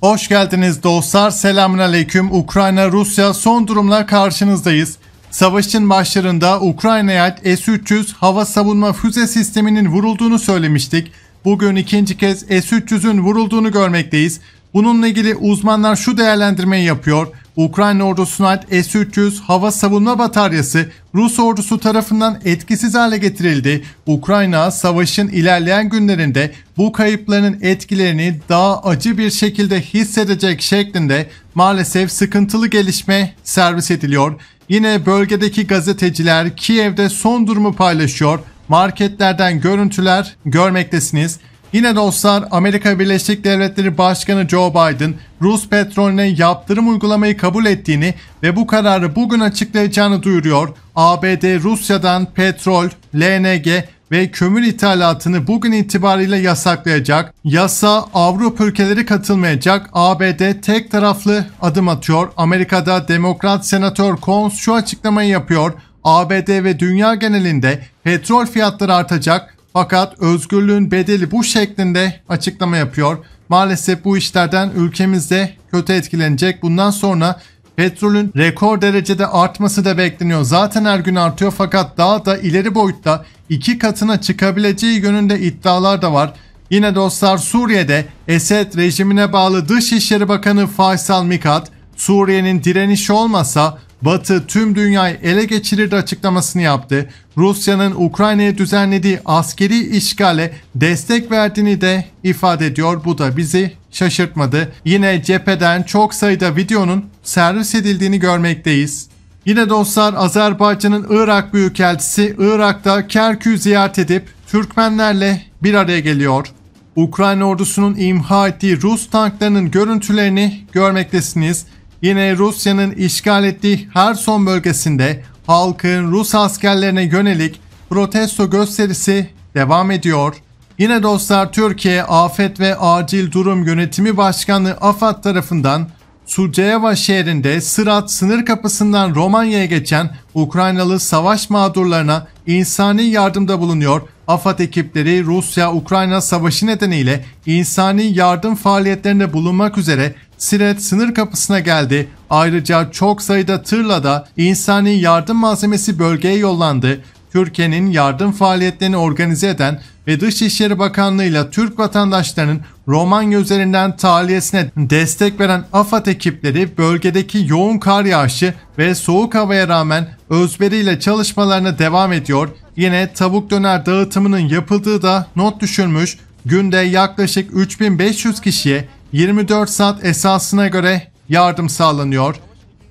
Hoş geldiniz dostlar. Selamünaleyküm. Ukrayna Rusya son durumla karşınızdayız. Savaşın başlarında Ukrayna'ya S-300 hava savunma füze sisteminin vurulduğunu söylemiştik. Bugün ikinci kez S-300'ün vurulduğunu görmekteyiz. Bununla ilgili uzmanlar şu değerlendirmeyi yapıyor. Ukrayna ordusuna ait S-300 hava savunma bataryası Rus ordusu tarafından etkisiz hale getirildi. Ukrayna savaşın ilerleyen günlerinde bu kayıpların etkilerini daha acı bir şekilde hissedecek şeklinde maalesef sıkıntılı gelişme servis ediliyor. Yine bölgedeki gazeteciler Kiev'de son durumu paylaşıyor. Marketlerden görüntüler görmektesiniz. Yine dostlar Amerika Birleşik Devletleri Başkanı Joe Biden Rus petrolüne yaptırım uygulamayı kabul ettiğini ve bu kararı bugün açıklayacağını duyuruyor. ABD Rusya'dan petrol, LNG ve kömür ithalatını bugün itibariyle yasaklayacak. Yasa Avrupa ülkeleri katılmayacak. ABD tek taraflı adım atıyor. Amerika'da Demokrat Senatör Coons şu açıklamayı yapıyor. ABD ve dünya genelinde petrol fiyatları artacak fakat özgürlüğün bedeli bu şeklinde açıklama yapıyor. Maalesef bu işlerden ülkemizde kötü etkilenecek. Bundan sonra petrolün rekor derecede artması da bekleniyor. Zaten her gün artıyor fakat daha da ileri boyutta iki katına çıkabileceği yönünde iddialar da var. Yine dostlar Suriye'de Esed rejimine bağlı Dışişleri Bakanı Faysal Mikat, Suriye'nin direnişi olmasa Batı tüm dünyayı ele geçirirdi açıklamasını yaptı. Rusya'nın Ukrayna'ya düzenlediği askeri işgale destek verdiğini de ifade ediyor. Bu da bizi şaşırtmadı. Yine cepheden çok sayıda videonun servis edildiğini görmekteyiz. Yine dostlar Azerbaycan'ın Irak Büyükelçisi Irak'ta Kerkü ziyaret edip Türkmenlerle bir araya geliyor. Ukrayna ordusunun imha ettiği Rus tanklarının görüntülerini görmektesiniz. Yine Rusya'nın işgal ettiği Herson bölgesinde halkın Rus askerlerine yönelik protesto gösterisi devam ediyor. Yine dostlar Türkiye Afet ve Acil Durum Yönetimi Başkanı AFAD tarafından Suceva şehrinde Sırat sınır kapısından Romanya'ya geçen Ukraynalı savaş mağdurlarına insani yardımda bulunuyor. AFAD ekipleri Rusya-Ukrayna savaşı nedeniyle insani yardım faaliyetlerinde bulunmak üzere Siret sınır kapısına geldi. Ayrıca çok sayıda tırla da insani yardım malzemesi bölgeye yollandı. Türkiye'nin yardım faaliyetlerini organize eden ve Dışişleri Bakanlığı ile Türk vatandaşlarının Romanya üzerinden tahliyesine destek veren AFAD ekipleri bölgedeki yoğun kar yağışı ve soğuk havaya rağmen özveriyle çalışmalarına devam ediyor. Yine tavuk döner dağıtımının yapıldığı da not düşülmüş. Günde yaklaşık 3500 kişiye 24 saat esasına göre yardım sağlanıyor.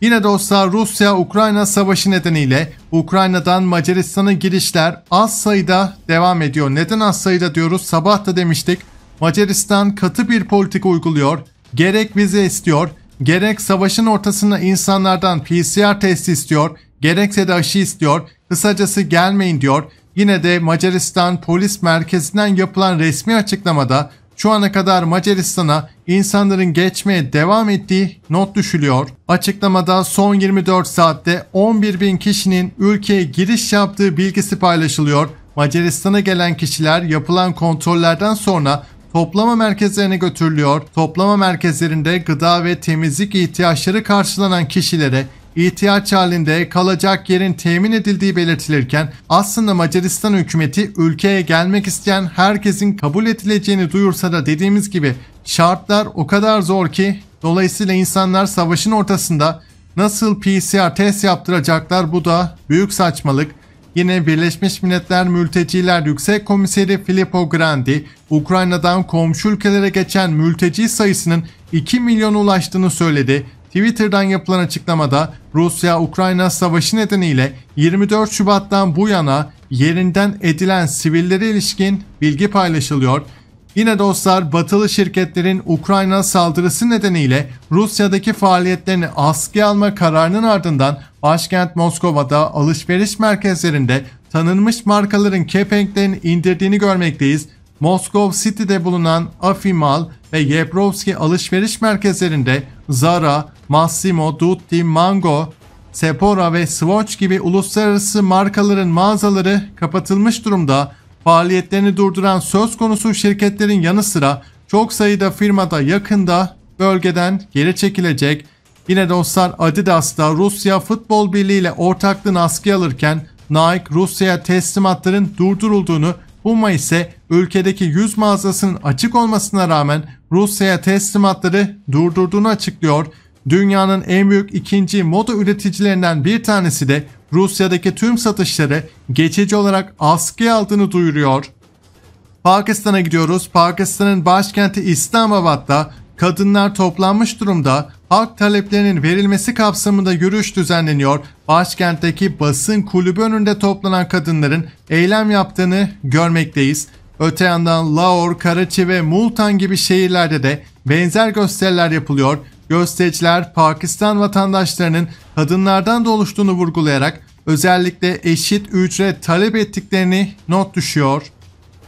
Yine dostlar Rusya-Ukrayna savaşı nedeniyle Ukrayna'dan Macaristan'a girişler az sayıda devam ediyor. Neden az sayıda diyoruz? Sabah da demiştik. Macaristan katı bir politika uyguluyor. Gerek vize istiyor, gerek savaşın ortasında insanlardan PCR testi istiyor, gerekse de aşı istiyor. Kısacası gelmeyin diyor. Yine de Macaristan polis merkezinden yapılan resmi açıklamada şu ana kadar Macaristan'a insanların geçmeye devam ettiği not düşülüyor. Açıklamada son 24 saatte 11 bin kişinin ülkeye giriş yaptığı bilgisi paylaşılıyor. Macaristan'a gelen kişiler yapılan kontrollerden sonra toplama merkezlerine götürülüyor. Toplama merkezlerinde gıda ve temizlik ihtiyaçları karşılanan kişilere ihtiyaç halinde kalacak yerin temin edildiği belirtilirken aslında Macaristan hükümeti ülkeye gelmek isteyen herkesin kabul edileceğini duyursa da dediğimiz gibi şartlar o kadar zor ki dolayısıyla insanlar savaşın ortasında nasıl PCR test yaptıracaklar bu da büyük saçmalık. Yine Birleşmiş Milletler Mülteciler Yüksek Komiseri Filippo Grandi, Ukrayna'dan komşu ülkelere geçen mülteci sayısının 2 milyon ulaştığını söyledi. Twitter'dan yapılan açıklamada Rusya-Ukrayna savaşı nedeniyle 24 Şubat'tan bu yana yerinden edilen sivillere ilişkin bilgi paylaşılıyor. Yine dostlar batılı şirketlerin Ukrayna saldırısı nedeniyle Rusya'daki faaliyetlerini askıya alma kararının ardından başkent Moskova'da alışveriş merkezlerinde tanınmış markaların kepenklerini indirdiğini görmekteyiz. Moskov City'de bulunan Afimal ve Yebrovski alışveriş merkezlerinde Zara, Massimo Dutti Mango, Sephora ve Swatch gibi uluslararası markaların mağazaları kapatılmış durumda. Faaliyetlerini durduran söz konusu şirketlerin yanı sıra çok sayıda firmada yakında bölgeden geri çekilecek. Yine dostlar Adidas da Rusya Futbol Birliği ile ortaklığını askıya alırken Nike Rusya'ya teslimatların durdurulduğunu Puma ise ülkedeki 100 mağazasının açık olmasına rağmen Rusya'ya teslimatları durdurduğunu açıklıyor. Dünyanın en büyük ikinci moda üreticilerinden bir tanesi de Rusya'daki tüm satışları geçici olarak askıya aldığını duyuruyor. Pakistan'a gidiyoruz. Pakistan'ın başkenti İslamabad'da kadınlar toplanmış durumda halk taleplerinin verilmesi kapsamında yürüyüş düzenleniyor. Başkentteki basın kulübü önünde toplanan kadınların eylem yaptığını görmekteyiz. Öte yandan Lahore, Karachi ve Multan gibi şehirlerde de benzer gösteriler yapılıyor. Göstericiler Pakistan vatandaşlarının kadınlardan da oluştuğunu vurgulayarak özellikle eşit ücret talep ettiklerini not düşüyor.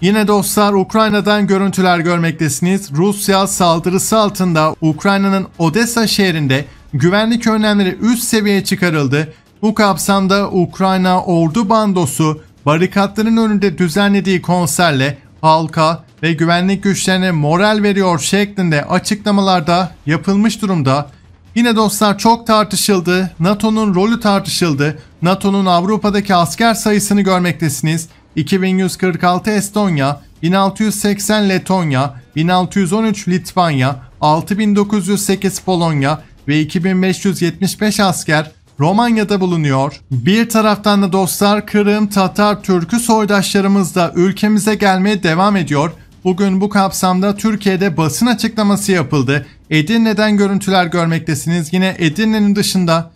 Yine dostlar Ukrayna'dan görüntüler görmektesiniz. Rusya saldırısı altında Ukrayna'nın Odessa şehrinde güvenlik önlemleri üst seviyeye çıkarıldı. Bu kapsamda Ukrayna ordu bandosu barikatların önünde düzenlediği konserle halka ve güvenlik güçlerine moral veriyor şeklinde açıklamalarda yapılmış durumda. Yine dostlar çok tartışıldı. NATO'nun rolü tartışıldı. NATO'nun Avrupa'daki asker sayısını görmektesiniz. 2146 Estonya, 1680 Letonya, 1613 Litvanya, 6908 Polonya ve 2575 asker Romanya'da bulunuyor. Bir taraftan da dostlar Kırım, Tatar, Türk'ü soydaşlarımız da ülkemize gelmeye devam ediyor. Bugün bu kapsamda Türkiye'de basın açıklaması yapıldı. Edirne'den görüntüler görmektesiniz. Yine Edirne'nin dışında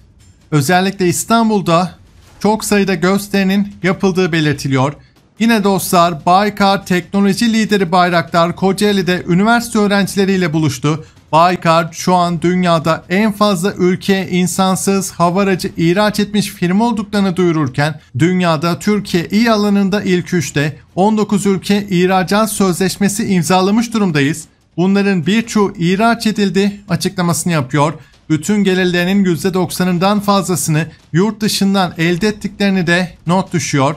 özellikle İstanbul'da çok sayıda gösterinin yapıldığı belirtiliyor. Yine dostlar Baykar teknoloji lideri Bayraktar Kocaeli'de üniversite öğrencileriyle buluştu. Baykar şu an dünyada en fazla ülkeye insansız hava aracı ihraç etmiş firma olduklarını duyururken dünyada Türkiye iyi alanında ilk üçte 19 ülke ihracat sözleşmesi imzalamış durumdayız. Bunların birçoğu ihraç edildi açıklamasını yapıyor. Bütün gelirlerinin %90'ından fazlasını yurt dışından elde ettiklerini de not düşüyor.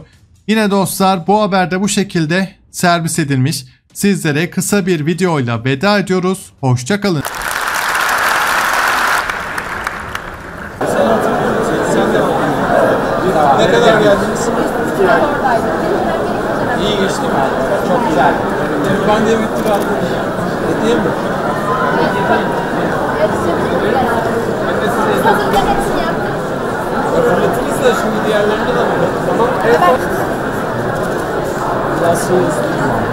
Yine dostlar bu haberde bu şekilde servis edilmiş. Sizlere kısa bir videoyla veda ediyoruz. Hoşçakalın. Ne kadar geldiniz? İyi geçti mi? Çok güzel. Pandemi bitti kaldı. Bitti e, mi? Fırlatırız da şimdi diğerlerine de var. Tamam. Evet. Biraz şey sonra